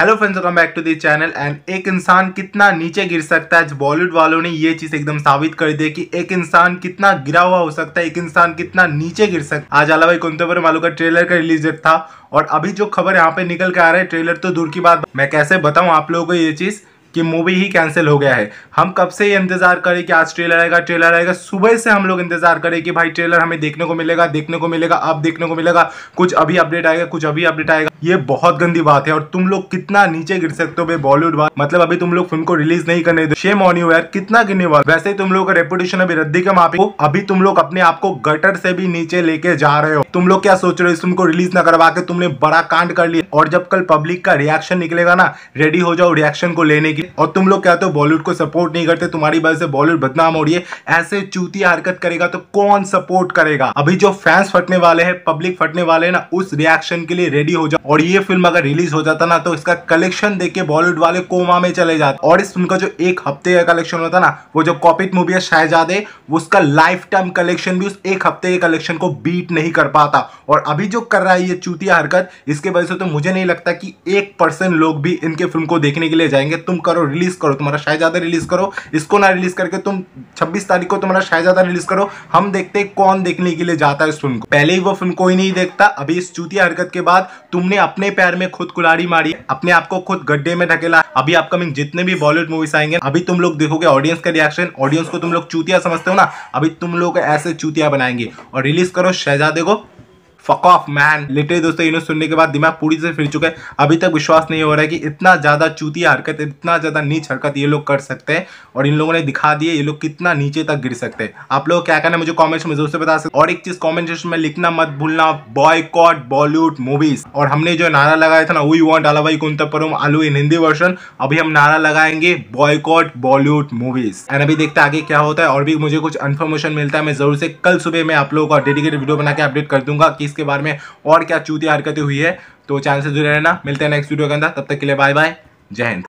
hello friends welcome back to this channel and एक इंसान कितना नीचे गिर सकता है बॉलीवुड वालों ने ये चीज एकदम साबित कर दी कि एक इंसान कितना गिरा हुआ हो सकता है एक इंसान कितना नीचे गिर सकता है आज आला भाई कुंतवरम वालों का ट्रेलर का रिलीज था और अभी जो खबर यहाँ पे निकल के आ रहा है ट्रेलर तो दूर की बात मैं कैसे बताऊँ आप लोगों को ये चीज़ कि मूवी ही कैंसिल हो गया है हम कब से ये इंतज़ार करें कि आज ट्रेलर आएगा ट्रेलर आएगा सुबह से हम लोग इंतज़ार करें कि भाई ट्रेलर हमें देखने को मिलेगा देखने को मिलेगा अब देखने को मिलेगा कुछ अभी अपडेट आएगा कुछ अभी अपडेट आएगा ये बहुत गंदी बात है और तुम लोग कितना नीचे गिर सकते हो बॉलीवुड मतलब अभी तुम लोग फिल्म को रिलीज नहीं करने दो शेम ऑन यू यार कितना गिरने वाले वैसे तुम लोग का रेपुटेशन अभी रद्दी के मापे अभी तुम लोग अपने आप को गटर से भी नीचे लेके जा रहे हो तुम लोग क्या सोच रहे हो इस फिल्म को रिलीज ना करवा के तुमने बड़ा कांड कर लिया और जब कल पब्लिक का रिएक्शन निकलेगा ना रेडी हो जाओ रिएक्शन को लेने की है और तुम लोग क्या हो तो बॉलीवुड को सपोर्ट नहीं करते तुम्हारी वजह से बॉलीवुड बदनाम हो रही है ऐसे चूती हरकत करेगा तो कौन सपोर्ट करेगा अभी जो फैंस फटने वाले हैं पब्लिक फटने वाले हैं ना उस रिएक्शन के लिए रेडी हो जाओ और ये फिल्म अगर रिलीज हो जाता ना तो इसका कलेक्शन देख के बॉलीवुड वाले कोमा में चले जाते और इस फिल्म का जो एक हफ्ते का कलेक्शन होता ना वो जो कॉपिट मूवी है शाहजादे उसका लाइफ टाइम कलेक्शन भी उस एक हफ्ते के कलेक्शन को बीट नहीं कर पाता और अभी जो कर रहा है ये चूतिया हरकत इसके वजह से तो मुझे नहीं लगता कि एक परसेंट लोग भी इनके फिल्म को देखने के लिए जाएंगे तुम कर करो रिलीज़ करो तुम्हारा शाहजादा रिलीज़ करो इसको ना रिलीज़ करके तुम छब्बीस तारीख को तुम्हारा शाहजादा रिलीज़ करो हम देखते हैं कौन देखने के लिए जाता है इस फिल्म को पहले ही वो फिल्म कोई नहीं देखता अभी इस चूतिया हरकत के बाद तुमने अपने पैर में खुद कुलाड़ी मारी अपने आप को खुद गड्ढे में ढकेला अभी अपकमिंग जितने भी बॉलीवुड मूवीज आएंगे अभी तुम लोग देखोगे ऑडियंस का रिएक्शन ऑडियंस को तुम लोग चूतिया समझते हो ना अभी तुम लोग ऐसे चूतिया बनाएंगे और रिलीज करो शहजादे को फक ऑफ मैन लिटरे दोस्तों इन्हें सुनने के बाद दिमाग पूरी से फिर चुका है अभी तक विश्वास नहीं हो रहा है कि इतना ज़्यादा चूती हरकत इतना ज़्यादा नीच हरकत ये लोग कर सकते हैं और इन लोगों ने दिखा दिए ये लोग कितना नीचे तक गिर सकते हैं आप लोग क्या कहना मुझे कॉमेंट्स में जरूर से बता सकते और एक चीज़ कॉमेंट सेक्शन में लिखना मत भूलना बॉयकॉट बॉलीवुड मूवीज और हमने जो नारा लगाया था ना वी वॉन्ट अलावाई कुंतपुरम आलू इन हिंदी वर्षन अभी हम नारा लगाएंगे बॉयकॉट बॉलीवुड मूवीज एंड अभी देखते आगे क्या होता है और भी मुझे कुछ इन्फॉर्मेशन मिलता है मैं जरूर से कल सुबह मैं आप लोगों का डेडिकेटेड वीडियो बना के अपडेट कर दूंगा किस इसके बारे में और क्या चूतिया हरकतें हुई है तो चैनल से जुड़े रहना मिलते हैं नेक्स्ट वीडियो के अंदर तब तक के लिए बाय बाय जय हिंद